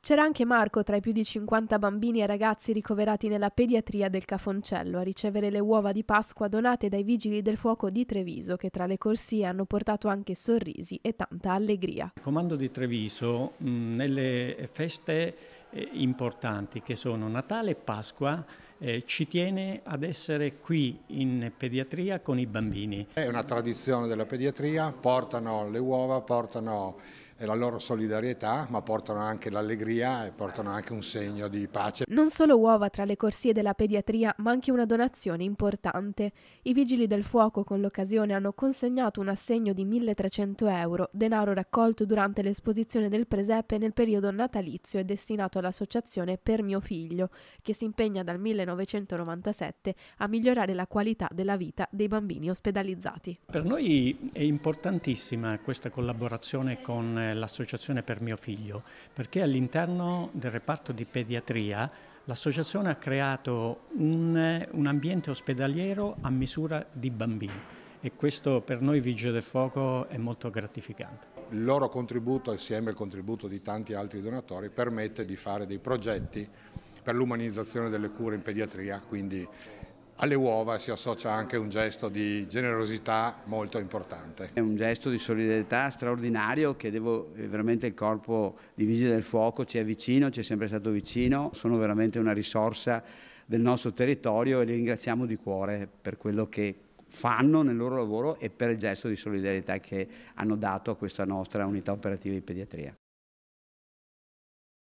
C'era anche Marco tra i più di 50 bambini e ragazzi ricoverati nella pediatria del Cafoncello a ricevere le uova di Pasqua donate dai vigili del fuoco di Treviso che tra le corsie hanno portato anche sorrisi e tanta allegria. Il comando di Treviso mh, nelle feste eh, importanti che sono Natale e Pasqua, eh, ci tiene ad essere qui in pediatria con i bambini. È una tradizione della pediatria, portano le uova, portano e la loro solidarietà, ma portano anche l'allegria e portano anche un segno di pace. Non solo uova tra le corsie della pediatria, ma anche una donazione importante. I Vigili del Fuoco con l'occasione hanno consegnato un assegno di 1300 euro, denaro raccolto durante l'esposizione del presepe nel periodo natalizio e destinato all'associazione Per mio figlio, che si impegna dal 1997 a migliorare la qualità della vita dei bambini ospedalizzati. Per noi è importantissima questa collaborazione con eh, l'associazione per mio figlio, perché all'interno del reparto di pediatria l'associazione ha creato un, un ambiente ospedaliero a misura di bambini e questo per noi Vigio del Fuoco è molto gratificante. Il loro contributo, assieme al contributo di tanti altri donatori, permette di fare dei progetti per l'umanizzazione delle cure in pediatria, quindi alle uova si associa anche un gesto di generosità molto importante. È un gesto di solidarietà straordinario che devo eh, veramente il corpo di Vigili del Fuoco ci è vicino, ci è sempre stato vicino, sono veramente una risorsa del nostro territorio e li ringraziamo di cuore per quello che fanno nel loro lavoro e per il gesto di solidarietà che hanno dato a questa nostra unità operativa di pediatria.